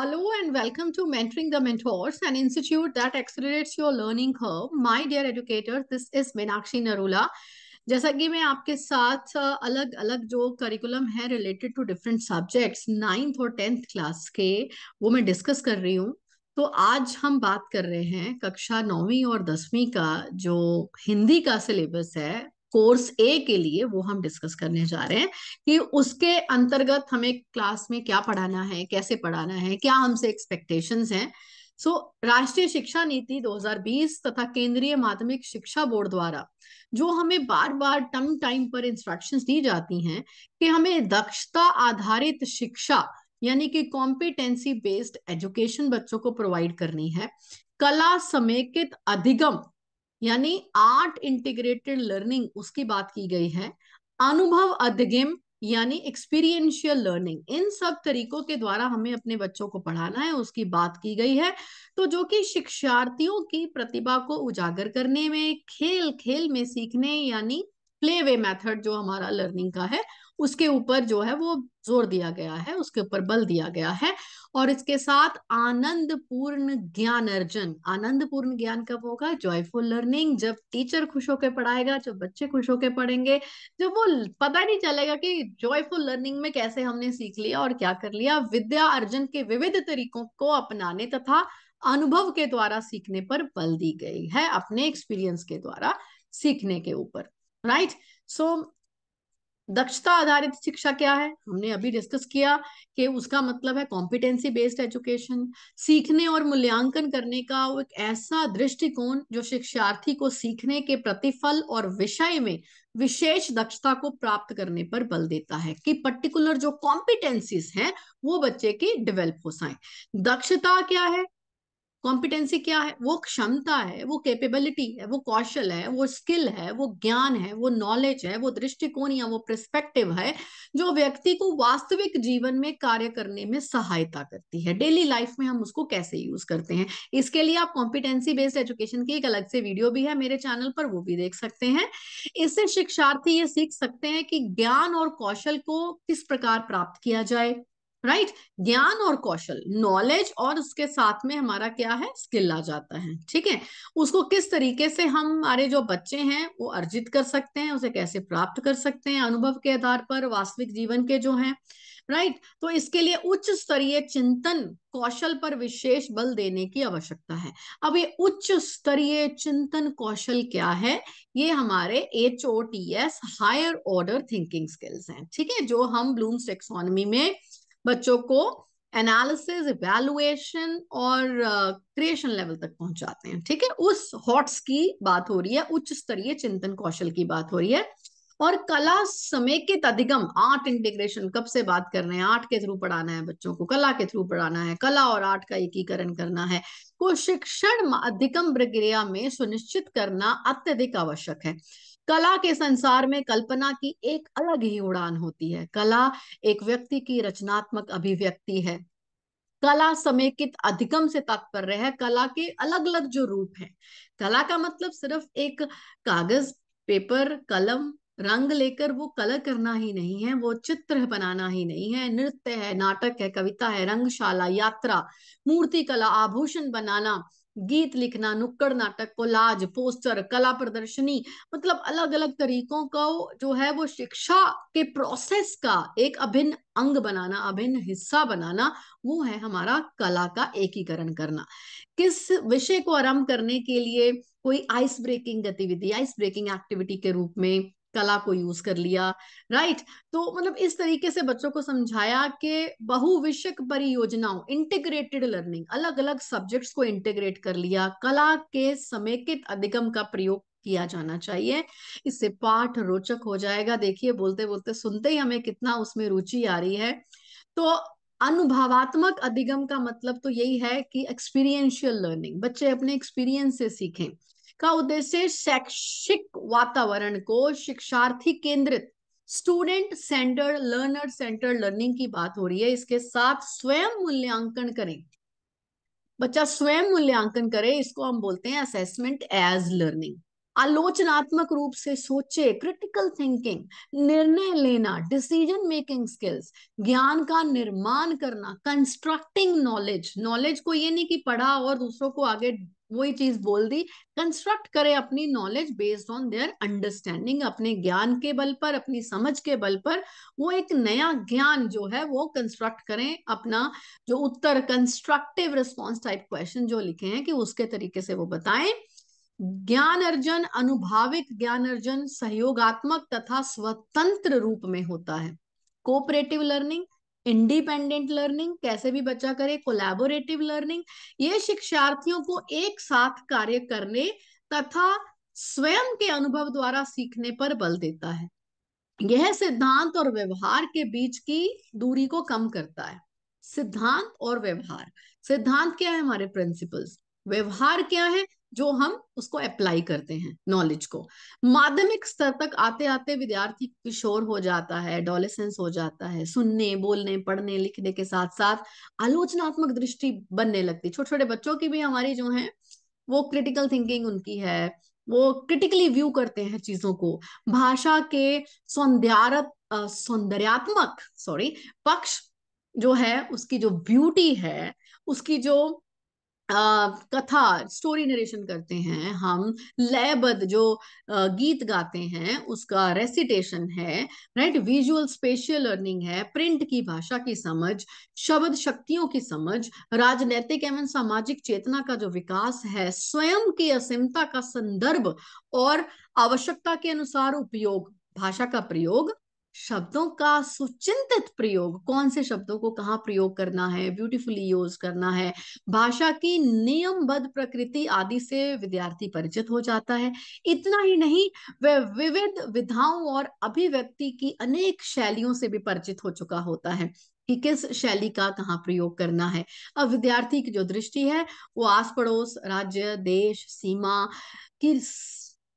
Hello and welcome to Mentoring the Mentors, an institute that accelerates your learning curve. My dear educators, this is Meenakshi Narula. जैसा कि मैं आपके साथ अलग अलग जो करिकुलम है related to different subjects ninth और टेंथ क्लास के वो मैं डिस्कस कर रही हूँ तो आज हम बात कर रहे हैं कक्षा नौवीं और दसवीं का जो हिंदी का सिलेबस है कोर्स ए के लिए वो हम डिस्कस करने जा रहे हैं कि उसके अंतर्गत हमें क्लास में क्या पढ़ाना है कैसे पढ़ाना है क्या हमसे एक्सपेक्टेशन हैं सो राष्ट्रीय शिक्षा नीति 2020 तथा केंद्रीय माध्यमिक शिक्षा बोर्ड द्वारा जो हमें बार बार टम टाइम पर इंस्ट्रक्शंस दी जाती हैं कि हमें दक्षता आधारित शिक्षा यानी कि कॉम्पिटेंसी बेस्ड एजुकेशन बच्चों को प्रोवाइड करनी है कला समेकित अधिगम यानी आर्ट इंटीग्रेटेड लर्निंग उसकी बात की गई है अनुभव अधिगम यानी एक्सपीरियंशियल लर्निंग इन सब तरीकों के द्वारा हमें अपने बच्चों को पढ़ाना है उसकी बात की गई है तो जो कि शिक्षार्थियों की प्रतिभा को उजागर करने में खेल खेल में सीखने यानी प्ले वे मैथड जो हमारा लर्निंग का है उसके ऊपर जो है वो जोर दिया गया है उसके ऊपर बल दिया गया है और इसके साथ आनंद पूर्ण ज्ञान अर्जन आनंद पूर्ण ज्ञान कब होगा जॉयफुल लर्निंग जब टीचर खुश होकर पढ़ाएगा जब बच्चे खुश होकर पढ़ेंगे जब वो पता नहीं चलेगा कि जॉयफुल लर्निंग में कैसे हमने सीख लिया और क्या कर लिया विद्या अर्जन के विविध तरीकों को अपनाने तथा अनुभव के द्वारा सीखने पर बल दी गई है अपने एक्सपीरियंस के द्वारा सीखने के ऊपर राइट सो दक्षता आधारित शिक्षा क्या है हमने अभी डिस्कस किया कि उसका मतलब है कॉम्पिटेंसी बेस्ड एजुकेशन सीखने और मूल्यांकन करने का एक ऐसा दृष्टिकोण जो शिक्षार्थी को सीखने के प्रतिफल और विषय में विशेष दक्षता को प्राप्त करने पर बल देता है कि पर्टिकुलर जो कॉम्पिटेंसीज हैं वो बच्चे की डेवलप हो सकें दक्षता क्या है कॉम्पिटेंसी क्या है वो क्षमता है वो कैपेबिलिटी है वो कौशल है वो स्किल है वो ज्ञान है वो नॉलेज है वो दृष्टिकोण या वो प्रस्पेक्टिव है जो व्यक्ति को वास्तविक जीवन में कार्य करने में सहायता करती है डेली लाइफ में हम उसको कैसे यूज करते हैं इसके लिए आप कॉम्पिटेंसी बेस्ड एजुकेशन की एक अलग से वीडियो भी है मेरे चैनल पर वो भी देख सकते हैं इससे शिक्षार्थी ये सीख सकते हैं कि ज्ञान और कौशल को किस प्रकार प्राप्त किया जाए राइट ज्ञान और कौशल नॉलेज और उसके साथ में हमारा क्या है स्किल आ जाता है ठीक है उसको किस तरीके से हम हमारे जो बच्चे हैं वो अर्जित कर सकते हैं उसे कैसे प्राप्त कर सकते हैं अनुभव के आधार पर वास्तविक जीवन के जो हैं राइट right? तो इसके लिए उच्च स्तरीय चिंतन कौशल पर विशेष बल देने की आवश्यकता है अब ये उच्च स्तरीय चिंतन कौशल क्या है ये हमारे H O T S higher order thinking skills हैं ठीक है जो हम ब्लूम्स टेक्सोनमी में बच्चों को एनालिसिस इवेलुएशन और क्रिएशन uh, लेवल तक पहुंचाते हैं ठीक है उस हॉट्स की बात हो रही है उच्च स्तरीय चिंतन कौशल की बात हो रही है और कला समेकित अधिगम आर्ट इंटीग्रेशन कब से बात कर रहे हैं आर्ट के थ्रू पढ़ाना है बच्चों को कला के थ्रू पढ़ाना है कला और आर्ट का एकीकरण करना है को शिक्षण अधिगम प्रक्रिया में सुनिश्चित करना अत्यधिक आवश्यक है कला के संसार में कल्पना की एक अलग ही उड़ान होती है कला एक व्यक्ति की रचनात्मक अभिव्यक्ति है कला समेकित अधिगम से तात्पर्य है कला के अलग अलग जो रूप है कला का मतलब सिर्फ एक कागज पेपर कलम रंग लेकर वो कलर करना ही नहीं है वो चित्र बनाना ही नहीं है नृत्य है नाटक है कविता है रंगशाला यात्रा मूर्ति कला आभूषण बनाना गीत लिखना नुक्कड़ नाटक कोलाज पोस्टर कला प्रदर्शनी मतलब अलग अलग तरीकों को जो है वो शिक्षा के प्रोसेस का एक अभिन्न अंग बनाना अभिन्न हिस्सा बनाना वो है हमारा कला का एकीकरण करना किस विषय को आरंभ करने के लिए कोई आइस ब्रेकिंग गतिविधि आइस ब्रेकिंग एक्टिविटी के रूप में कला को यूज कर लिया राइट तो मतलब इस तरीके से बच्चों को समझाया कि बहुविषयक परियोजनाओं इंटीग्रेटेड लर्निंग अलग अलग सब्जेक्ट्स को इंटीग्रेट कर लिया कला के समेकित अधिगम का प्रयोग किया जाना चाहिए इससे पाठ रोचक हो जाएगा देखिए बोलते बोलते सुनते ही हमें कितना उसमें रुचि आ रही है तो अनुभवात्मक अधिगम का मतलब तो यही है कि एक्सपीरियंशियल लर्निंग बच्चे अपने एक्सपीरियंस से सीखें का उद्देश्य शैक्षिक वातावरण को शिक्षार्थी केंद्रित student centre learner centre learning की बात हो रही है इसके साथ स्वयं मूल्यांकन करें बच्चा स्वयं मूल्यांकन करे इसको हम बोलते हैं असेसमेंट एज लर्निंग आलोचनात्मक रूप से सोचे क्रिटिकल थिंकिंग निर्णय लेना डिसीजन मेकिंग स्किल्स ज्ञान का निर्माण करना कंस्ट्रक्टिंग नॉलेज नॉलेज को ये नहीं कि पढ़ा और दूसरों को आगे वही चीज बोल दी कंस्ट्रक्ट करें अपनी knowledge based on their understanding अपने ज्ञान के बल पर अपनी समझ के बल पर वो एक नया ज्ञान जो है वो कंस्ट्रक्ट करें अपना जो उत्तर कंस्ट्रक्टिव रिस्पॉन्स टाइप क्वेश्चन जो लिखे हैं कि उसके तरीके से वो बताएं ज्ञान अर्जन अनुभाविक ज्ञान अर्जन सहयोगात्मक तथा स्वतंत्र रूप में होता है कोऑपरेटिव लर्निंग इंडिपेंडेंट लर्निंग कैसे भी बच्चा करे कोलैबोरेटिव लर्निंग ये शिक्षार्थियों को एक साथ कार्य करने तथा स्वयं के अनुभव द्वारा सीखने पर बल देता है यह सिद्धांत और व्यवहार के बीच की दूरी को कम करता है सिद्धांत और व्यवहार सिद्धांत क्या है हमारे प्रिंसिपल्स व्यवहार क्या है जो हम उसको अप्लाई करते हैं नॉलेज को माध्यमिक स्तर तक आते आते विद्यार्थी किशोर हो जाता है डॉलेसेंस हो जाता है सुनने बोलने पढ़ने लिखने के साथ साथ आलोचनात्मक दृष्टि बनने लगती छोटे छोटे बच्चों की भी हमारी जो है वो क्रिटिकल थिंकिंग उनकी है वो क्रिटिकली व्यू करते हैं चीजों को भाषा के सौंदर सौंदर्यात्मक सॉरी पक्ष जो है उसकी जो ब्यूटी है उसकी जो कथा स्टोरी नरेशन करते हैं हम लयबद्ध जो गीत गाते हैं उसका रेसिटेशन है राइट विजुअल स्पेशल लर्निंग है प्रिंट की भाषा की समझ शब्द शक्तियों की समझ राजनैतिक एवं सामाजिक चेतना का जो विकास है स्वयं की असीमता का संदर्भ और आवश्यकता के अनुसार उपयोग भाषा का प्रयोग शब्दों का सुचिंतित प्रयोग कौन से शब्दों को कहाँ प्रयोग करना है ब्यूटीफुली यूज करना है भाषा की नियमबद्ध प्रकृति आदि से विद्यार्थी परिचित हो जाता है इतना ही नहीं वह विविध विधाओं और अभिव्यक्ति की अनेक शैलियों से भी परिचित हो चुका होता है कि किस शैली का कहाँ प्रयोग करना है अब विद्यार्थी की जो दृष्टि है वो आस पड़ोस राज्य देश सीमा की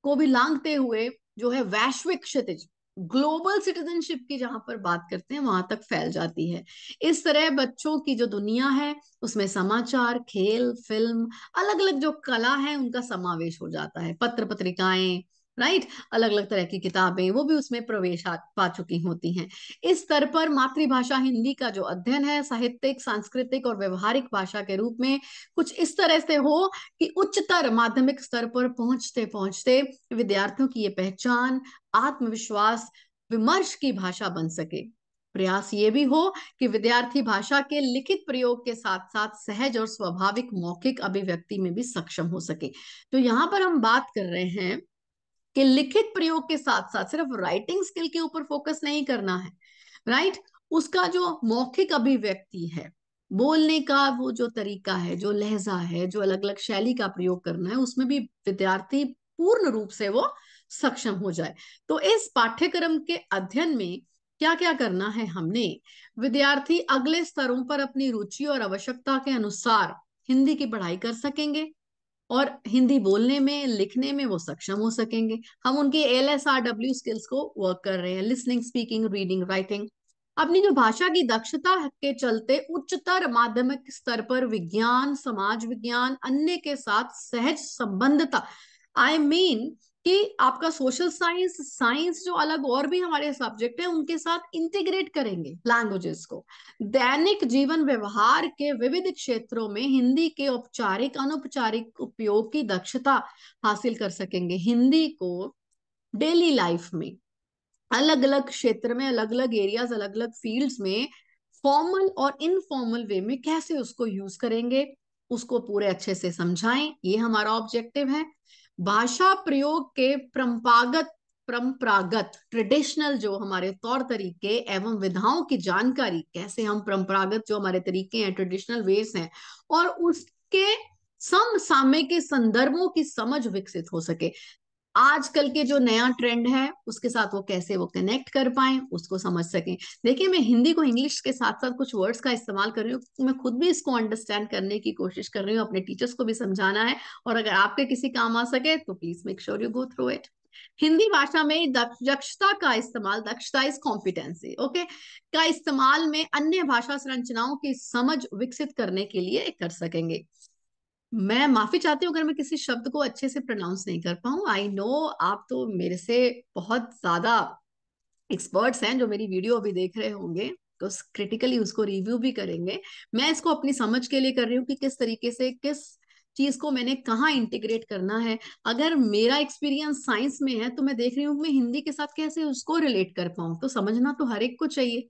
को भी लांगते हुए जो है वैश्विक क्षितिज ग्लोबल सिटीजनशिप की जहां पर बात करते हैं वहां तक फैल जाती है इस तरह बच्चों की जो दुनिया है उसमें समाचार खेल फिल्म अलग अलग जो कला है उनका समावेश हो जाता है पत्र पत्रिकाएं राइट अलग अलग तरह की किताबें वो भी उसमें प्रवेश पा चुकी होती हैं इस स्तर पर मातृभाषा हिंदी का जो अध्ययन है साहित्यिक सांस्कृतिक और व्यवहारिक भाषा के रूप में कुछ इस तरह से हो कि उच्चतर माध्यमिक स्तर पर पहुंचते पहुंचते विद्यार्थियों की ये पहचान आत्मविश्वास विमर्श की भाषा बन सके प्रयास ये भी हो कि विद्यार्थी भाषा के लिखित प्रयोग के साथ साथ सहज और स्वाभाविक मौखिक अभिव्यक्ति में भी सक्षम हो सके तो यहाँ पर हम बात कर रहे हैं कि लिखित प्रयोग के साथ साथ सिर्फ राइटिंग स्किल के ऊपर फोकस नहीं करना है राइट उसका जो मौखिक अभिव्यक्ति है बोलने का वो जो तरीका है जो लहजा है जो अलग अलग शैली का प्रयोग करना है उसमें भी विद्यार्थी पूर्ण रूप से वो सक्षम हो जाए तो इस पाठ्यक्रम के अध्ययन में क्या क्या करना है हमने विद्यार्थी अगले स्तरों पर अपनी रुचि और आवश्यकता के अनुसार हिंदी की पढ़ाई कर सकेंगे और हिंदी बोलने में लिखने में वो सक्षम हो सकेंगे हम उनके L S R W skills को वर्क कर रहे हैं लिसनिंग स्पीकिंग रीडिंग राइटिंग अपनी जो भाषा की दक्षता के चलते उच्चतर माध्यमिक स्तर पर विज्ञान समाज विज्ञान अन्य के साथ सहज संबंधता आई I मीन mean, कि आपका सोशल साइंस साइंस जो अलग और भी हमारे सब्जेक्ट है उनके साथ इंटीग्रेट करेंगे लैंग्वेजेस को दैनिक जीवन व्यवहार के विविध क्षेत्रों में हिंदी के औपचारिक अनौपचारिक उपयोग की दक्षता हासिल कर सकेंगे हिंदी को डेली लाइफ में अलग अलग क्षेत्र में अलग अलग एरियाज अलग अलग फील्ड्स में फॉर्मल और इनफॉर्मल वे में कैसे उसको यूज करेंगे उसको पूरे अच्छे से समझाएं ये हमारा ऑब्जेक्टिव है भाषा प्रयोग के परंपरागत परंपरागत ट्रेडिशनल जो हमारे तौर तरीके एवं विधाओं की जानकारी कैसे हम परंपरागत जो हमारे तरीके हैं ट्रेडिशनल वेस हैं और उसके समसामय के संदर्भों की समझ विकसित हो सके आजकल के जो नया ट्रेंड है उसके साथ वो कैसे वो कनेक्ट कर पाए उसको समझ सकें देखिए मैं हिंदी को इंग्लिश के साथ साथ कुछ वर्ड्स का इस्तेमाल कर रही हूँ तो मैं खुद भी इसको अंडरस्टैंड करने की कोशिश कर रही हूँ अपने टीचर्स को भी समझाना है और अगर आपके किसी काम आ सके तो please make sure you go through it Hindi भाषा में दक्षता का इस्तेमाल दक्षता इज कॉम्पिटेंसी ओके का इस्तेमाल में अन्य भाषा संरचनाओं की समझ विकसित करने के लिए कर सकेंगे मैं माफी चाहती हूँ अगर मैं किसी शब्द को अच्छे से प्रोनाउंस नहीं कर पाऊँ आई नो आप तो मेरे से बहुत ज्यादा एक्सपर्ट्स हैं जो मेरी वीडियो अभी देख रहे होंगे तो क्रिटिकली उसको रिव्यू भी करेंगे मैं इसको अपनी समझ के लिए कर रही हूँ कि किस तरीके से किस चीज को मैंने कहाँ इंटीग्रेट करना है अगर मेरा एक्सपीरियंस साइंस में है तो मैं देख रही हूँ मैं हिंदी के साथ कैसे उसको रिलेट कर पाऊँ तो समझना तो हर एक को चाहिए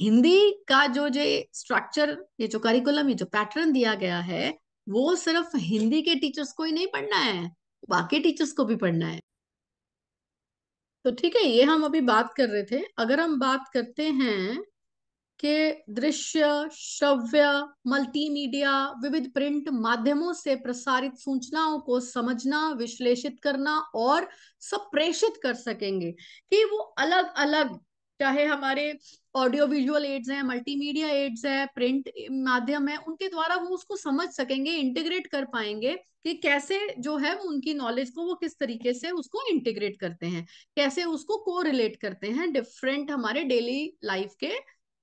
हिंदी का जो जो स्ट्रक्चर ये जो करिकुलम ये जो पैटर्न दिया गया है वो सिर्फ हिंदी के टीचर्स को ही नहीं पढ़ना है बाकी टीचर्स को भी पढ़ना है तो ठीक है ये हम अभी बात कर रहे थे अगर हम बात करते हैं कि दृश्य श्रव्य मल्टीमीडिया विविध प्रिंट माध्यमों से प्रसारित सूचनाओं को समझना विश्लेषित करना और सप्रेषित कर सकेंगे कि वो अलग अलग चाहे हमारे ऑडियो विजुअल एड्स हैं मल्टीमीडिया एड्स है प्रिंट माध्यम है उनके द्वारा वो उसको समझ सकेंगे इंटीग्रेट कर पाएंगे कि कैसे जो है वो उनकी नॉलेज को वो किस तरीके से उसको इंटीग्रेट करते हैं कैसे उसको को रिलेट करते हैं डिफरेंट हमारे डेली लाइफ के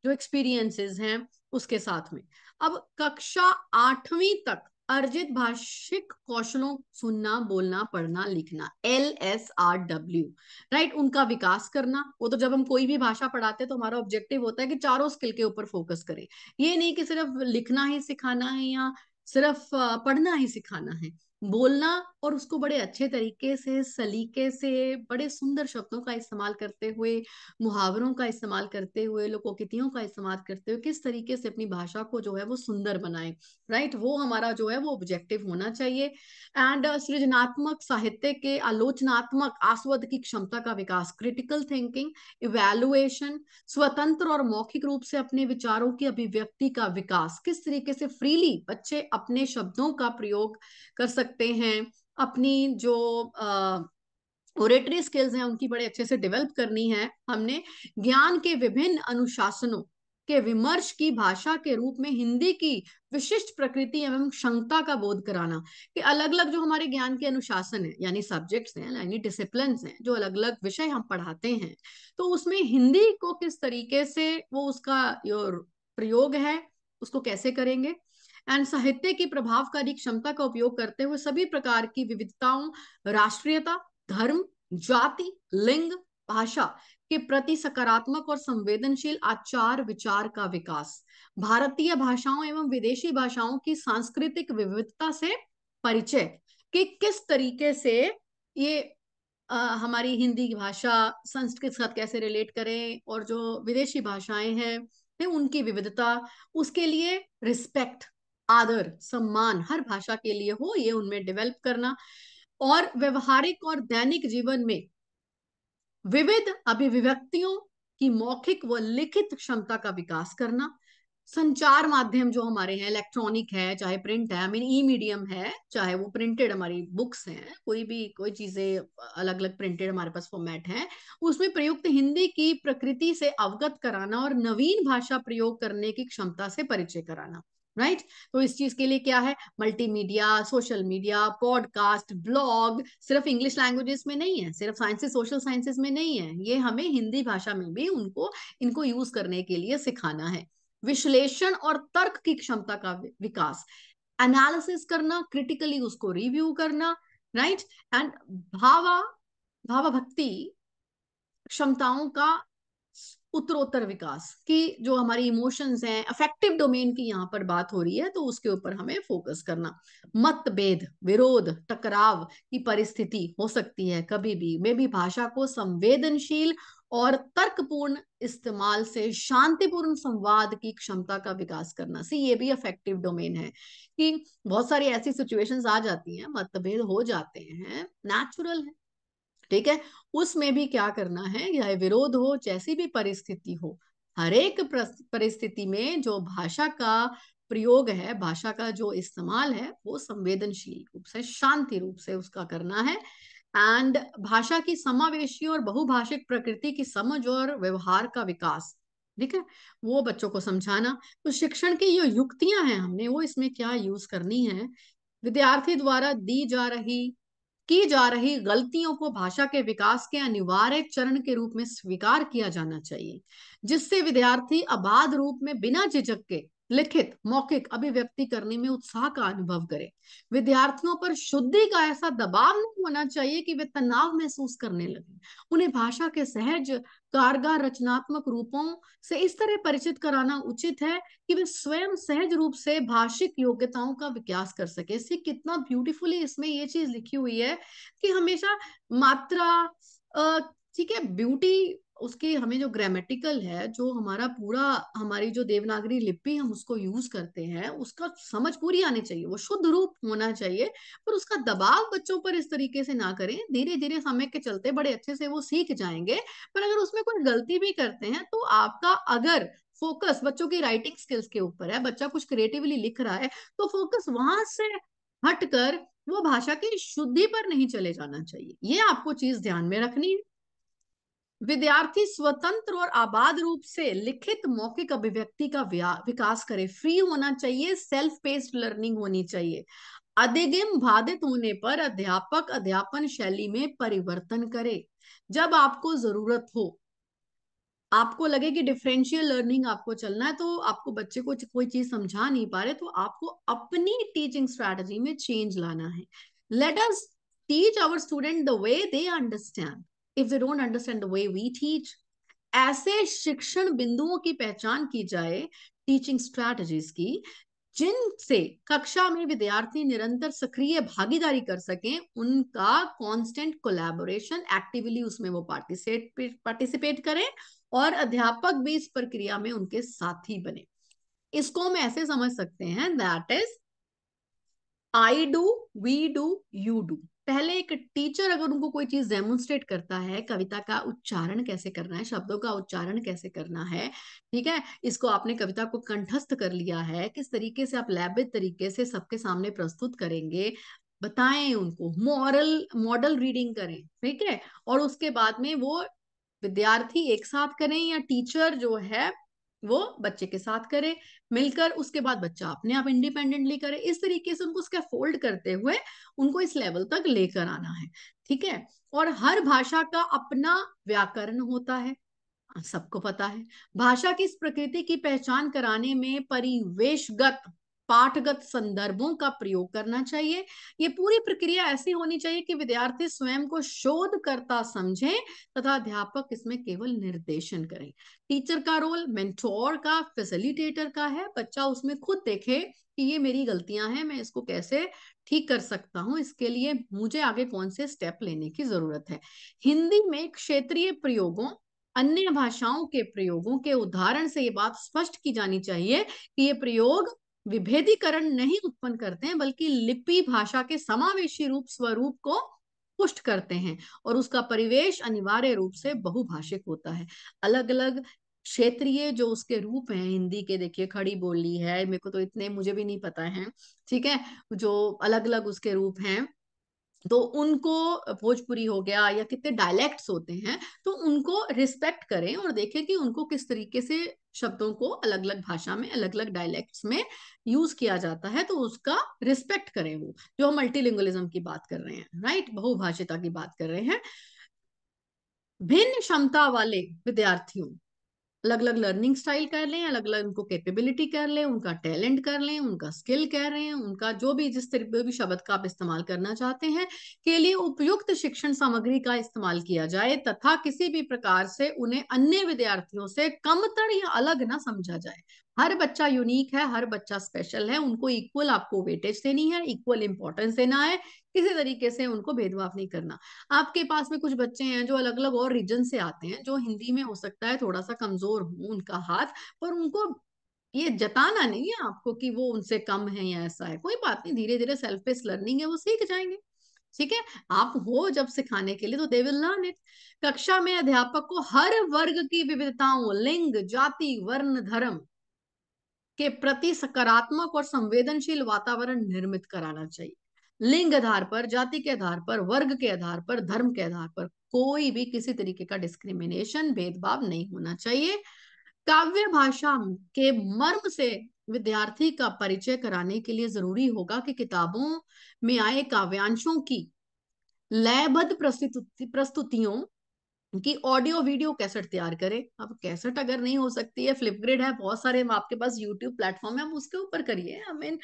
जो एक्सपीरियंसेस हैं उसके साथ में अब कक्षा आठवीं तक अर्जित भाषिक कौशलों सुनना बोलना पढ़ना लिखना L S R W right उनका विकास करना वो तो जब हम कोई भी भाषा पढ़ाते हैं तो हमारा ऑब्जेक्टिव होता है कि चारों स्किल के ऊपर फोकस करें ये नहीं कि सिर्फ लिखना ही सिखाना है या सिर्फ पढ़ना ही सिखाना है बोलना और उसको बड़े अच्छे तरीके से सलीके से बड़े सुंदर शब्दों का इस्तेमाल करते हुए मुहावरों का इस्तेमाल करते हुए लोकोकितियों का इस्तेमाल करते हुए किस तरीके से अपनी भाषा को जो है वो सुंदर बनाए राइट वो हमारा जो है वो ऑब्जेक्टिव होना चाहिए एंड uh, सृजनात्मक साहित्य के आलोचनात्मक आस्वद की क्षमता का विकास क्रिटिकल थिंकिंग इवेलुएशन स्वतंत्र और मौखिक रूप से अपने विचारों की अभिव्यक्ति का विकास किस तरीके से फ्रीली बच्चे अपने शब्दों का प्रयोग कर सकते सकते हैं अपनी जो ओरेटरी स्किल्स हैं उनकी बड़े अच्छे से डेवलप करनी है हमने ज्ञान के विभिन्न अनुशासनों के विमर्श की भाषा के रूप में हिंदी की विशिष्ट प्रकृति एवं क्षमता का बोध कराना कि अलग अलग जो हमारे ज्ञान के अनुशासन है यानी सब्जेक्ट्स हैं यानी डिसिप्लिन हैं जो अलग अलग विषय हम पढ़ाते हैं तो उसमें हिंदी को किस तरीके से वो उसका प्रयोग है उसको कैसे करेंगे एंड साहित्य की प्रभावकारी क्षमता का उपयोग करते हुए सभी प्रकार की विविधताओं राष्ट्रीयता धर्म जाति लिंग भाषा के प्रति सकारात्मक और संवेदनशील आचार विचार का विकास भारतीय भाषाओं एवं विदेशी भाषाओं की सांस्कृतिक विविधता से परिचय कि किस तरीके से ये आ, हमारी हिंदी भाषा संस्कृत साथ कैसे रिलेट करें और जो विदेशी भाषाएं हैं उनकी विविधता उसके लिए रिस्पेक्ट आदर सम्मान हर भाषा के लिए हो ये उनमें डेवलप करना और व्यवहारिक और दैनिक जीवन में विविध अभिव्यक्तियों की मौखिक व लिखित क्षमता का विकास करना संचार माध्यम जो हमारे हैं इलेक्ट्रॉनिक है चाहे प्रिंट है आई मीन ई मीडियम है चाहे वो प्रिंटेड हमारी बुक्स हैं कोई भी कोई चीजें अलग अलग प्रिंटेड हमारे पास फॉर्मेट है उसमें प्रयुक्त हिंदी की प्रकृति से अवगत कराना और नवीन भाषा प्रयोग करने की क्षमता से परिचय कराना राइट right? तो इस चीज के लिए क्या है multimedia social media podcast blog सिर्फ इंग्लिश लैंग्वेजेस में नहीं है सिर्फ साइंसेस सोशल साइंसेस में नहीं है ये हमें हिंदी भाषा में भी उनको इनको यूज करने के लिए सिखाना है विश्लेषण और तर्क की क्षमता का विकास एनालिसिस करना क्रिटिकली उसको रिव्यू करना राइट एंड भावा भावा भक्ति क्षमताओं का उत्तरोत्तर विकास की जो हमारी इमोशंस हैं अफेक्टिव डोमेन की यहाँ पर बात हो रही है तो उसके ऊपर हमें फोकस करना मतभेद विरोध टकराव की परिस्थिति हो सकती है कभी भी मे भी भाषा को संवेदनशील और तर्कपूर्ण इस्तेमाल से शांतिपूर्ण संवाद की क्षमता का विकास करना सी ये भी अफेक्टिव डोमेन है कि बहुत सारी ऐसी सिचुएशंस आ जाती हैं मतभेद हो जाते हैं नेचुरल है ठीक है उसमें भी क्या करना है चाहे विरोध हो जैसी भी परिस्थिति हो हर एक परिस्थिति में जो भाषा का प्रयोग है भाषा का जो इस्तेमाल है वो संवेदनशील रूप से शांति रूप से उसका करना है एंड भाषा की समावेशी और बहुभाषिक प्रकृति की समझ और व्यवहार का विकास ठीक है वो बच्चों को समझाना तो शिक्षण की जो युक्तियां हैं हमने वो इसमें क्या यूज करनी है विद्यार्थी द्वारा दी जा रही की जा रही गलतियों को भाषा के विकास के अनिवार्य चरण के रूप में स्वीकार किया जाना चाहिए जिससे विद्यार्थी अबाध रूप में बिना झिझक के लिखित मौखिक अभिव्यक्ति करने में उत्साह का अनुभव करें विद्यार्थियों पर शुद्धि का ऐसा दबाव नहीं होना चाहिए कि वे तनाव महसूस करने लगे उन्हें भाषा के सहज कारगर रचनात्मक रूपों से इस तरह परिचित कराना उचित है कि वे स्वयं सहज रूप से भाषिक योग्यताओं का विकास कर सके इसे कितना ब्यूटीफुली इसमें ये चीज लिखी हुई है कि हमेशा मात्रा ठीक है ब्यूटी उसके हमें जो ग्रामेटिकल है जो हमारा पूरा हमारी जो देवनागरी लिपि हम उसको यूज करते हैं उसका समझ पूरी आनी चाहिए वो शुद्ध रूप होना चाहिए पर उसका दबाव बच्चों पर इस तरीके से ना करें धीरे धीरे समय के चलते बड़े अच्छे से वो सीख जाएंगे पर अगर उसमें कोई गलती भी करते हैं तो आपका अगर फोकस बच्चों की राइटिंग स्किल्स के ऊपर है बच्चा कुछ क्रिएटिवली लिख रहा है तो फोकस वहां से हटकर वो भाषा की शुद्धि पर नहीं चले जाना चाहिए ये आपको चीज ध्यान में रखनी है विद्यार्थी स्वतंत्र और आबाद रूप से लिखित मौखिक अभिव्यक्ति का विकास करे फ्री होना चाहिए सेल्फ पेस्ड लर्निंग होनी चाहिए अधिगम बाधित होने पर अध्यापक अध्यापन शैली में परिवर्तन करे जब आपको जरूरत हो आपको लगे कि डिफरेंशियल लर्निंग आपको चलना है तो आपको बच्चे को कोई चीज समझा नहीं पा रहे तो आपको अपनी टीचिंग स्ट्रेटजी में चेंज लाना है let us teach our student the way they understand if they don't understand the way we teach ऐसे शिक्षण बिंदुओं की पहचान की जाए टीचिंग स्ट्रैटेजीज की जिनसे कक्षा में विद्यार्थी निरंतर सक्रिय भागीदारी कर सके उनका कांस्टेंट कोलैबोरेशन एक्टिवली उसमें वो पार्टिसिपेट पार्टिसिपेट करें और अध्यापक भी इस प्रक्रिया में उनके साथी बने इसको हम ऐसे समझ सकते हैं that is I do we do you do पहले एक टीचर अगर उनको कोई चीज डेमोन्स्ट्रेट करता है कविता का उच्चारण कैसे करना है शब्दों का उच्चारण कैसे करना है ठीक है इसको आपने कविता को कंठस्थ कर लिया है किस तरीके से आप लैबित तरीके से सबके सामने प्रस्तुत करेंगे बताएं उनको मॉरल मॉडल रीडिंग करें ठीक है और उसके बाद में वो विद्यार्थी एक साथ करें या टीचर जो है वो बच्चे के साथ करे मिलकर उसके बाद बच्चा अपने आप इंडिपेंडेंटली करे इस तरीके से उनको उसका फोल्ड करते हुए उनको इस लेवल तक लेकर आना है ठीक है और हर भाषा का अपना व्याकरण होता है सबको पता है भाषा की इस प्रकृति की पहचान कराने में परिवेशगत पाठगत संदर्भों का प्रयोग करना चाहिए ये पूरी प्रक्रिया ऐसी होनी चाहिए कि विद्यार्थी स्वयं को शोधकर्ता समझें तथा अध्यापक इसमें केवल निर्देशन करें टीचर का रोल मेंटोर का फैसिलिटेटर का है बच्चा उसमें खुद देखे कि ये मेरी गलतियां हैं मैं इसको कैसे ठीक कर सकता हूं इसके लिए मुझे आगे कौन से स्टेप लेने की जरूरत है हिंदी में क्षेत्रीय प्रयोगों अन्य भाषाओं के प्रयोगों के उदाहरण से ये बात स्पष्ट की जानी चाहिए कि ये प्रयोग विभेदीकरण नहीं उत्पन्न करते हैं बल्कि लिपि भाषा के समावेशी रूप स्वरूप को पुष्ट करते हैं और उसका परिवेश अनिवार्य रूप से बहुभाषिक होता है अलग अलग क्षेत्रीय जो उसके रूप हैं हिंदी के देखिए खड़ी बोली है मेरे को तो इतने मुझे भी नहीं पता है ठीक है जो अलग अलग उसके रूप हैं तो उनको भोजपुरी हो गया या कितने डायलेक्ट्स होते हैं तो उनको रिस्पेक्ट करें और देखें कि उनको किस तरीके से शब्दों को अलग अलग भाषा में अलग अलग डायलेक्ट्स में यूज किया जाता है तो उसका रिस्पेक्ट करें वो जो हम मल्टीलिंगुअलिज्म की बात कर रहे हैं राइट बहुभाषिता की बात कर रहे हैं भिन्न क्षमता वाले विद्यार्थियों अलग अलग लर्निंग स्टाइल कर लें अलग अलग उनको कैपेबिलिटी कर लें उनका टैलेंट कर लें उनका स्किल कह रहे हैं उनका जो भी जिस तरीके भी शब्द का आप इस्तेमाल करना चाहते हैं के लिए उपयुक्त शिक्षण सामग्री का इस्तेमाल किया जाए तथा किसी भी प्रकार से उन्हें अन्य विद्यार्थियों से कमतर या अलग ना समझा जाए हर बच्चा यूनिक है हर बच्चा स्पेशल है उनको इक्वल आपको वेटेज देनी है इक्वल इंपॉर्टेंस देना है किसी तरीके से उनको भेदभाव नहीं करना आपके पास में कुछ बच्चे हैं जो अलग अलग और रीजन से आते हैं जो हिंदी में हो सकता है थोड़ा सा कमजोर हो उनका हाथ पर उनको ये जताना नहीं है आपको कि वो उनसे कम है या ऐसा है कोई बात नहीं धीरे धीरे सेल्फ पेस लर्निंग है वो सीख जाएंगे ठीक है आप हो जब सिखाने के लिए तो दे विल लर्न इट कक्षा में अध्यापक को हर वर्ग की विविधताओं लिंग जाति वर्ण धर्म के प्रति सकारात्मक और संवेदनशील वातावरण निर्मित कराना चाहिए लिंग आधार पर जाति के आधार पर वर्ग के आधार पर धर्म के आधार पर कोई भी किसी तरीके का डिस्क्रिमिनेशन भेदभाव नहीं होना चाहिए काव्य भाषा के मर्म से विद्यार्थी का परिचय कराने के लिए जरूरी होगा कि किताबों में आए काव्यांशों की लयबद्ध प्रस्तुतियों कि ऑडियो वीडियो कैसेट तैयार करें अब कैसेट अगर नहीं हो सकती है फ्लिपग्रिड है बहुत सारे आपके पास यूट्यूब प्लेटफॉर्म है आप उसके ऊपर करिए आई मीन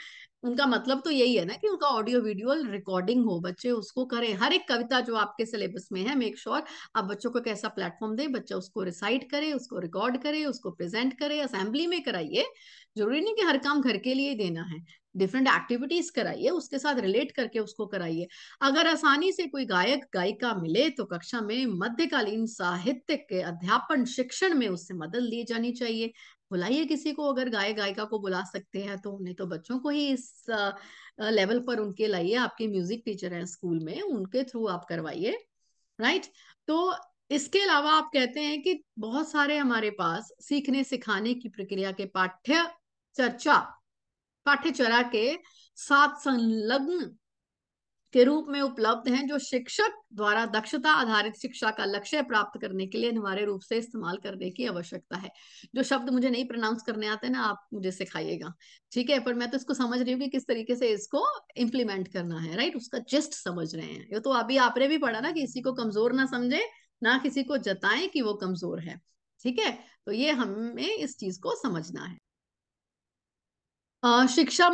उनका मतलब तो यही है ना कि उनका ऑडियो वीडियो रिकॉर्डिंग हो बच्चे उसको करें हर एक कविता जो आपके सिलेबस में है मेक श्योर sure आप बच्चों को एक ऐसा प्लेटफॉर्म दे बच्चा उसको रिसाइट करे उसको रिकॉर्ड करे उसको प्रेजेंट करे असेंबली में कराइए जरूरी नहीं कि हर काम घर के लिए देना है डिफरेंट एक्टिविटीज कराइए उसके साथ रिलेट करके उसको कराइए अगर आसानी से कोई गायक गायिका मिले तो कक्षा में मध्यकालीन साहित्य के अध्यापन शिक्षण में उससे मदद ली जानी चाहिए बुलाइए किसी को अगर गाय गायिका को बुला सकते हैं तो उन्हें तो बच्चों को ही इस लेवल पर उनके लाइए आपके म्यूजिक टीचर हैं स्कूल में उनके थ्रू आप करवाइए राइट तो इसके अलावा आप कहते हैं कि बहुत सारे हमारे पास सीखने सिखाने की प्रक्रिया के पाठ्य चर्चा पाठ्यचरा के साथ संलग्न के रूप में उपलब्ध हैं जो शिक्षक द्वारा दक्षता आधारित शिक्षा का लक्ष्य प्राप्त करने के लिए अनिवार्य रूप से इस्तेमाल करने की आवश्यकता है जो शब्द मुझे नहीं प्रोनाउंस करने आते ना आप मुझे सिखाइएगा ठीक है पर मैं तो इसको समझ रही हूँ कि किस तरीके से इसको इम्प्लीमेंट करना है राइट उसका जिस्ट समझ रहे हैं ये तो अभी आपने भी पढ़ा ना कि इसी को कमजोर ना समझे ना किसी को जताए कि वो कमजोर है ठीक है तो ये हमें इस चीज को समझना है शिक्षा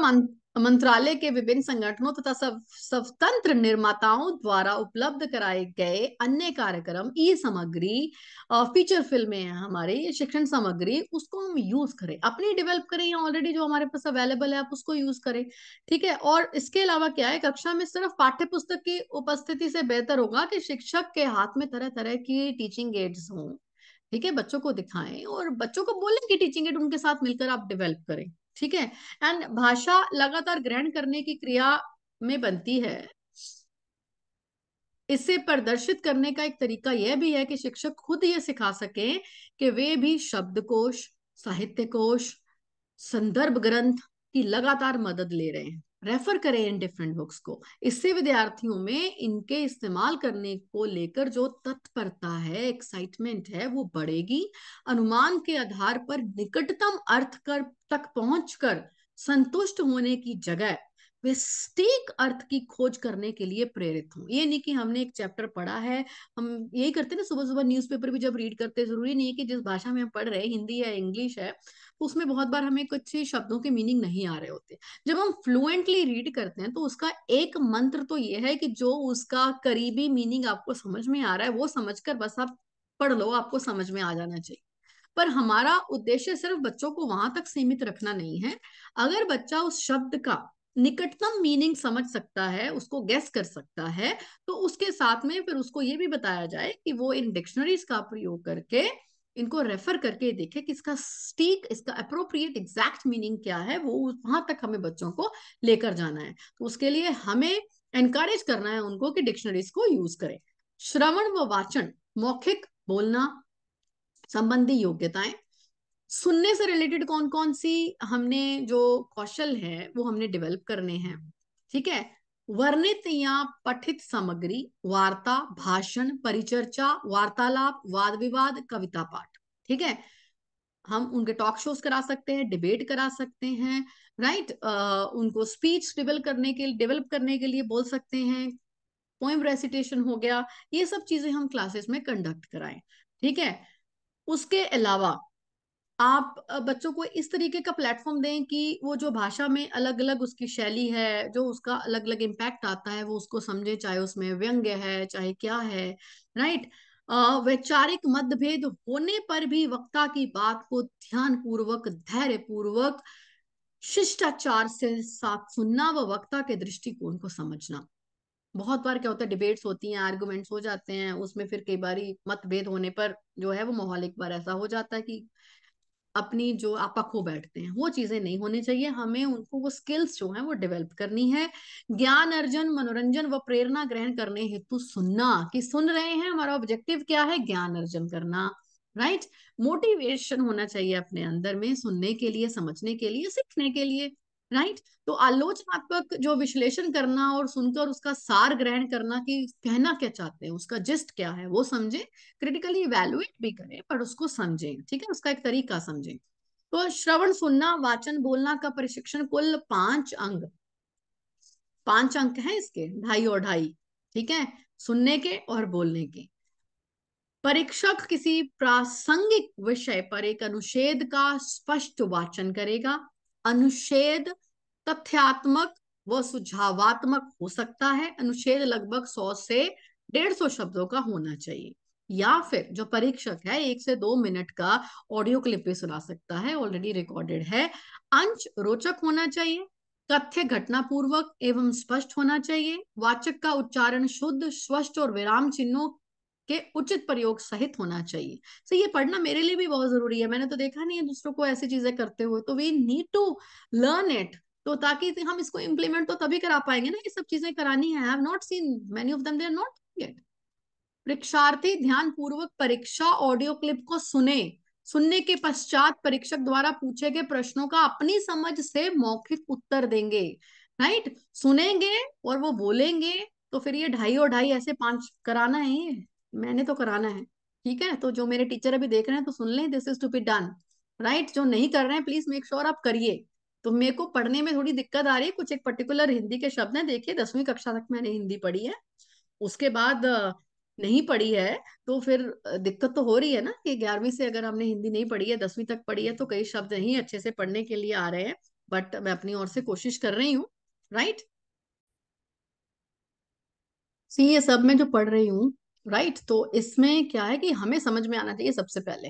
मंत्रालय के विभिन्न संगठनों तथा स्वतंत्र निर्माताओं द्वारा उपलब्ध कराए गए अन्य कार्यक्रम ई सामग्री फीचर फिल्में हैं हमारे ये शिक्षण सामग्री उसको हम यूज करें अपनी डेवलप करें या ऑलरेडी जो हमारे पास अवेलेबल है आप उसको यूज करें ठीक है और इसके अलावा क्या है कक्षा में सिर्फ पाठ्य पुस्तक की उपस्थिति से बेहतर होगा कि शिक्षक के हाथ में तरह तरह की टीचिंग एड्स हों ठीक है बच्चों को दिखाएं और बच्चों को बोलें कि टीचिंग एड उनके साथ मिलकर आप डेवलप करें ठीक है एंड भाषा लगातार ग्रहण करने की क्रिया में बनती है इसे प्रदर्शित करने का एक तरीका यह भी है कि शिक्षक खुद ये सिखा सके कि वे भी शब्दकोश साहित्य कोश संदर्भ ग्रंथ की लगातार मदद ले रहे हैं रेफर करें इन डिफरेंट बुक्स को इससे विद्यार्थियों में इनके इस्तेमाल करने को लेकर जो तत्परता है एक्साइटमेंट है वो बढ़ेगी अनुमान के आधार पर निकटतम अर्थ कर तक पहुंचकर संतुष्ट होने की जगह वे सटीक अर्थ की खोज करने के लिए प्रेरित हूँ ये नहीं कि हमने एक चैप्टर पढ़ा है हम यही करते ना सुबह सुबह न्यूज़पेपर भी जब रीड करते जरूरी नहीं है कि जिस भाषा में हम पढ़ रहे हैं हिंदी है इंग्लिश है तो उसमें बहुत बार हमें कुछ शब्दों के मीनिंग नहीं आ रहे होते जब हम फ्लुएंटली रीड करते हैं तो उसका एक मंत्र तो ये है कि जो उसका करीबी मीनिंग आपको समझ में आ रहा है वो समझ बस आप पढ़ लो आपको समझ में आ जाना चाहिए पर हमारा उद्देश्य सिर्फ बच्चों को वहां तक सीमित रखना नहीं है अगर बच्चा उस शब्द का निकटतम मीनिंग समझ सकता है उसको गेस कर सकता है तो उसके साथ में फिर उसको ये भी बताया जाए कि वो इन डिक्शनरीज का प्रयोग करके इनको रेफर करके देखे कि इसका स्टीक इसका अप्रोप्रिएट एग्जैक्ट मीनिंग क्या है वो वहां तक हमें बच्चों को लेकर जाना है तो उसके लिए हमें एनकरेज करना है उनको कि डिक्शनरीज को यूज करें श्रवण व वाचन मौखिक बोलना संबंधी योग्यताएं सुनने से रिलेटेड कौन कौन सी हमने जो कौशल है वो हमने डेवलप करने हैं ठीक है वर्णित या पठित सामग्री वार्ता भाषण परिचर्चा वार्तालाप वाद विवाद कविता पाठ ठीक है हम उनके टॉक शोज करा सकते हैं डिबेट करा सकते हैं राइट आ, उनको स्पीच डेवलप करने के लिए डेवलप करने के लिए बोल सकते हैं पोइम रेसिटेशन हो गया ये सब चीजें हम क्लासेस में कंडक्ट कराएं ठीक है उसके अलावा आप बच्चों को इस तरीके का प्लेटफॉर्म दें कि वो जो भाषा में अलग अलग उसकी शैली है जो उसका अलग अलग इम्पैक्ट आता है वो उसको समझे चाहे उसमें व्यंग्य है चाहे क्या है राइट वैचारिक मतभेद होने पर भी वक्ता की बात को ध्यान पूर्वक धैर्य पूर्वक शिष्टाचार से साथ सुनना व वक्ता के दृष्टिकोण को समझना बहुत बार क्या होता है डिबेट्स होती हैं आर्गुमेंट्स हो जाते हैं उसमें फिर कई बार मतभेद होने पर जो है वो माहौल एक बार ऐसा हो जाता है कि अपनी जो आपा खो बैठते हैं वो चीजें नहीं होनी चाहिए हमें उनको वो स्किल्स जो है वो डेवलप करनी है ज्ञान अर्जन मनोरंजन व प्रेरणा ग्रहण करने हेतु सुनना कि सुन रहे हैं हमारा ऑब्जेक्टिव क्या है ज्ञान अर्जन करना राइट right? मोटिवेशन होना चाहिए अपने अंदर में सुनने के लिए समझने के लिए सीखने के लिए राइट तो आलोचनात्मक जो विश्लेषण करना और सुनकर उसका सार ग्रहण करना कि कहना क्या चाहते हैं उसका जिस्ट क्या है वो समझें क्रिटिकली इवेल्युएट भी करें पर उसको समझें ठीक है उसका एक तरीका समझें तो श्रवण सुनना वाचन बोलना का प्रशिक्षण कुल पांच अंग पांच अंक है इसके ढाई और ढाई ठीक है सुनने के और बोलने के परीक्षक किसी प्रासंगिक विषय पर एक अनुच्छेद का स्पष्ट वाचन करेगा अनुच्छेद तथ्यात्मक व सुझावात्मक हो सकता है अनुच्छेद लगभग सौ से डेढ़ सौ शब्दों का होना चाहिए या फिर जो परीक्षक है एक से दो मिनट का ऑडियो क्लिप भी सुना सकता है ऑलरेडी रिकॉर्डेड है अंश रोचक होना चाहिए तथ्य घटनापूर्वक एवं स्पष्ट होना चाहिए वाचक का उच्चारण शुद्ध स्पष्ट और विराम चिन्हों के उचित प्रयोग सहित होना चाहिए सो so, ये पढ़ना मेरे लिए भी बहुत जरूरी है मैंने तो देखा नहीं है दूसरों को ऐसी चीजें करते हुए तो we need to learn it तो ताकि हम इसको इम्प्लीमेंट तो तभी करा पाएंगे ना ये सब चीजें करानी है have not seen many of them they are not it परीक्षार्थी ध्यान पूर्वक परीक्षा ऑडियो क्लिप को सुने सुनने के पश्चात परीक्षक द्वारा पूछे गए प्रश्नों का अपनी समझ से मौखिक उत्तर देंगे राइट सुनेंगे और वो बोलेंगे तो फिर ये ढाई और ढाई ऐसे पांच कराना है मैंने तो कराना है ठीक है तो जो मेरे टीचर अभी देख रहे हैं तो सुन लें this is to be done right जो नहीं कर रहे हैं प्लीज मेक श्योर आप करिए तो मेरे को पढ़ने में थोड़ी दिक्कत आ रही है कुछ एक पर्टिकुलर हिंदी के शब्द हैं देखिए दसवीं कक्षा तक मैंने हिंदी पढ़ी है उसके बाद नहीं पढ़ी है तो फिर दिक्कत तो हो रही है ना कि ग्यारहवीं से अगर हमने हिंदी नहीं पढ़ी है दसवीं तक पढ़ी है तो कई शब्द नहीं अच्छे से पढ़ने के लिए आ रहे हैं बट मैं अपनी ओर से कोशिश कर रही हूँ राइट सी ये सब मैं जो पढ़ रही हूँ राइट right? तो इसमें क्या है कि हमें समझ में आना चाहिए सबसे पहले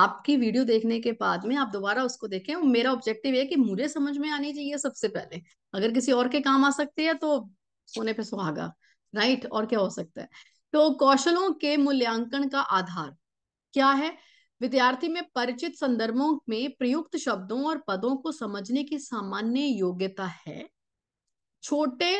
आपकी वीडियो देखने के बाद में आप दोबारा उसको देखें मेरा ऑब्जेक्टिव है कि मुझे समझ में आनी चाहिए सबसे पहले अगर किसी और के काम आ सकती है तो सोने पे सुहागा राइट और क्या हो सकता है तो कौशलों के मूल्यांकन का आधार क्या है विद्यार्थी में परिचित संदर्भों में प्रयुक्त शब्दों और पदों को समझने की सामान्य योग्यता है छोटे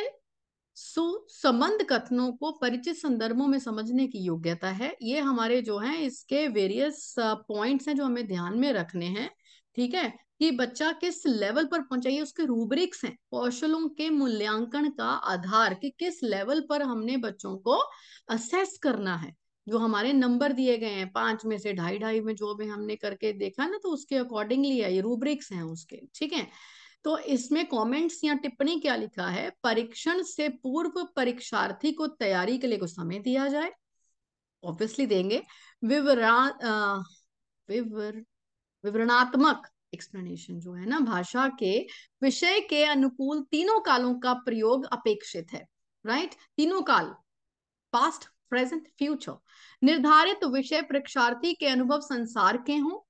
संबंध कथनों को परिचित संदर्भों में समझने की योग्यता है ये हमारे जो है इसके वेरियस पॉइंट्स uh, हैं जो हमें ध्यान में रखने हैं ठीक है कि बच्चा किस लेवल पर पहुंचा ये उसके रूब्रिक्स हैं कौशलों के मूल्यांकन का आधार कि किस लेवल पर हमने बच्चों को असेस करना है जो हमारे नंबर दिए गए हैं पांच में से ढाई ढाई में जो भी हमने करके देखा ना तो उसके अकॉर्डिंगली है ये रूब्रिक्स हैं उसके ठीक है तो इसमें कमेंट्स या टिप्पणी क्या लिखा है परीक्षण से पूर्व परीक्षार्थी को तैयारी के लिए कुछ समय दिया जाए ऑब्वियसली देंगे विवरा विवर विवरणात्मक एक्सप्लेनेशन जो है ना भाषा के विषय के अनुकूल तीनों कालों का प्रयोग अपेक्षित है राइट तीनों काल पास्ट प्रेजेंट फ्यूचर निर्धारित विषय परीक्षार्थी के अनुभव संसार के हों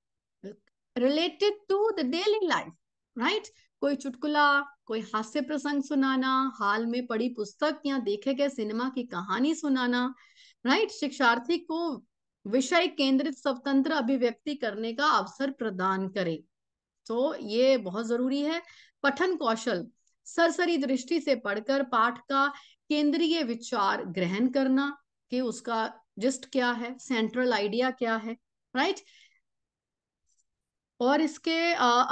related to the daily life right कोई चुटकुला कोई हास्य प्रसंग सुनाना हाल में पढ़ी पुस्तक या देखे गए सिनेमा की कहानी सुनाना राइट शिक्षार्थी को विषय केंद्रित स्वतंत्र अभिव्यक्ति करने का अवसर प्रदान करे तो ये बहुत जरूरी है पठन कौशल सरसरी दृष्टि से पढ़कर पाठ का केंद्रीय विचार ग्रहण करना कि उसका जिस्ट क्या है सेंट्रल आइडिया क्या है राइट और इसके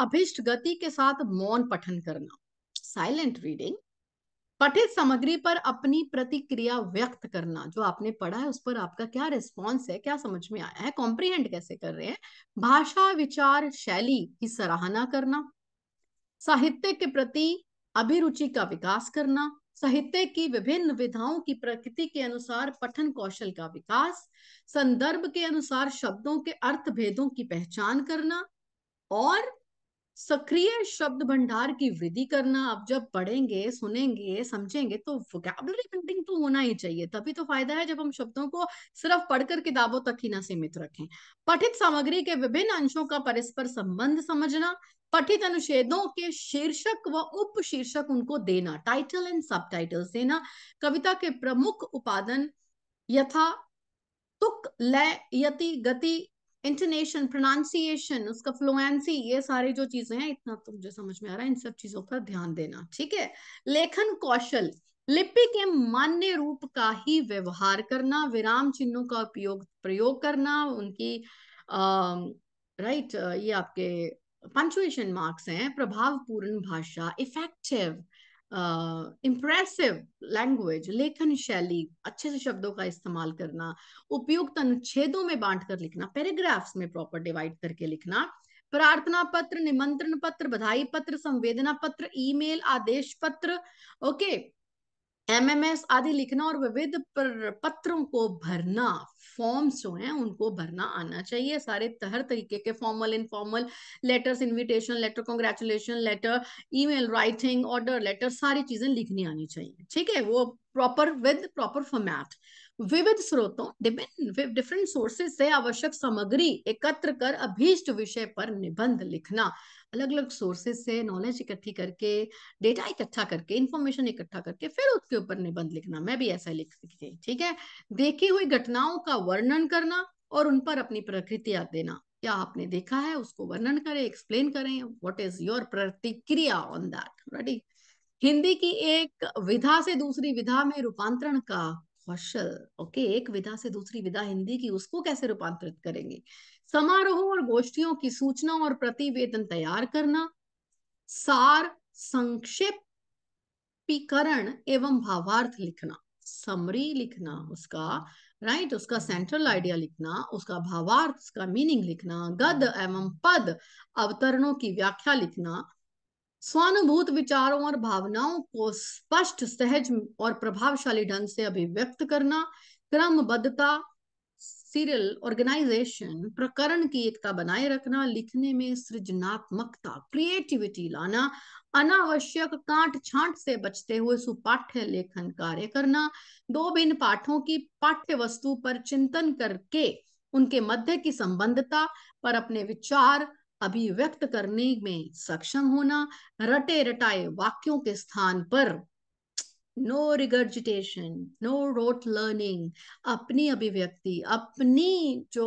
अभिष्ट गति के साथ मौन पठन करना साइलेंट रीडिंग पठित सामग्री पर अपनी प्रतिक्रिया व्यक्त करना जो आपने पढ़ा है उस पर आपका क्या रिस्पॉन्स है क्या समझ में आया है कॉम्प्रीहेंड कैसे कर रहे हैं भाषा विचार शैली की सराहना करना साहित्य के प्रति अभिरुचि का विकास करना साहित्य की विभिन्न विधाओं की प्रकृति के अनुसार पठन कौशल का विकास संदर्भ के अनुसार शब्दों के अर्थ भेदों की पहचान करना और सक्रिय शब्द भंडार की वृद्धि करना आप जब पढ़ेंगे सुनेंगे समझेंगे तो वोकेबलरी बिल्डिंग तो होना ही चाहिए तभी तो फायदा है जब हम शब्दों को सिर्फ पढ़कर किताबों तक ही ना सीमित रखें पठित सामग्री के विभिन्न अंशों का परस्पर संबंध समझना पठित अनुच्छेदों के शीर्षक व उप शीर्षक उनको देना टाइटल एंड सब देना कविता के प्रमुख उपादन यथा तुक लय यति गति इंटोनेशन प्रोनाउंसिएशन उसका फ्लुएंसी ये सारी जो चीजें हैं इतना तो मुझे समझ में आ रहा है इन सब चीजों पर ध्यान देना ठीक है लेखन कौशल लिपि के मान्य रूप का ही व्यवहार करना विराम चिन्हों का उपयोग प्रयोग करना उनकी अः राइट ये आपके पंचुएशन मार्क्स हैं प्रभावपूर्ण भाषा इफेक्टिव इम्प्रेसिव लैंग्वेज लेखन शैली अच्छे से शब्दों का इस्तेमाल करना उपयुक्त अनुच्छेदों में बांट कर लिखना पैराग्राफ्स में प्रॉपर डिवाइड करके लिखना प्रार्थना पत्र निमंत्रण पत्र बधाई पत्र संवेदना पत्र ईमेल आदेश पत्र ओके एमएमएस आदि लिखना और विविध पत्रों को भरना फॉर्म्स जो हैं उनको भरना आना चाहिए सारे हर तरीके के formal informal letters invitation letter congratulation letter email writing order letter सारी चीजें लिखनी आनी चाहिए ठीक है वो प्रॉपर विद प्रॉपर फॉर्मैट विविध स्रोतों डिफरेंट सोर्सेज से आवश्यक सामग्री एकत्र कर अभीष्ट विषय पर निबंध लिखना अलग अलग सोर्सेज से नॉलेज इकट्ठी करके डेटा इकट्ठा करके इंफॉर्मेशन इकट्ठा करके फिर उसके ऊपर निबंध लिखना मैं भी ऐसा लिख सकती ठीक है देखी हुई घटनाओं का वर्णन करना और उन पर अपनी प्रकृतिया देना क्या आपने देखा है उसको वर्णन करें एक्सप्लेन करें व्हाट इज योर प्रतिक्रिया ऑन दैट रेडी हिंदी की एक विधा से दूसरी विधा में रूपांतरण का कौशल ओके एक विधा से दूसरी विधा हिंदी की उसको कैसे रूपांतरित करेंगे समारोह और गोष्ठियों की सूचना और प्रतिवेदन तैयार करना सार संक्षिप्तीकरण एवं भावार्थ लिखना समरी लिखना उसका राइट right? उसका सेंट्रल आइडिया लिखना उसका भावार्थ उसका मीनिंग लिखना गद एवं पद अवतरणों की व्याख्या लिखना स्वानुभूत विचारों और भावनाओं को स्पष्ट सहज और प्रभावशाली ढंग से अभिव्यक्त करना क्रमबद्धता सीरियल ऑर्गेनाइजेशन प्रकरण की एकता बनाए रखना लिखने में सृजनात्मकता क्रिएटिविटी लाना अनावश्यक कांट छांट से बचते हुए सुपाठ्य लेखन कार्य करना दो भिन्न पाठों की पाठ्य वस्तु पर चिंतन करके उनके मध्य की संबंधता पर अपने विचार अभिव्यक्त करने में सक्षम होना रटे रटाए वाक्यों के स्थान पर no regurgitation no rote learning अपनी अभिव्यक्ति अपनी जो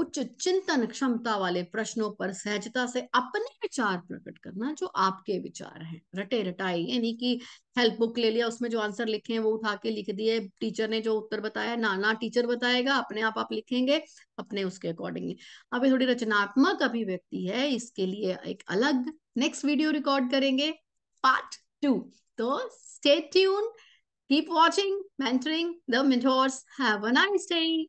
उच्च चिंतन क्षमता वाले प्रश्नों पर सहजता से अपने विचार प्रकट करना जो आपके विचार हैं रटे रटाई यानी कि हेल्प बुक ले लिया उसमें जो आंसर लिखे हैं वो उठा के लिख दिए टीचर ने जो उत्तर बताया ना ना टीचर बताएगा अपने आप आप लिखेंगे अपने उसके अकॉर्डिंगली अब ये थोड़ी रचनात्मक अभिव्यक्ति है इसके लिए एक अलग नेक्स्ट वीडियो रिकॉर्ड करेंगे part too. So stay tuned, keep watching, mentoring the mentors. Have a nice day.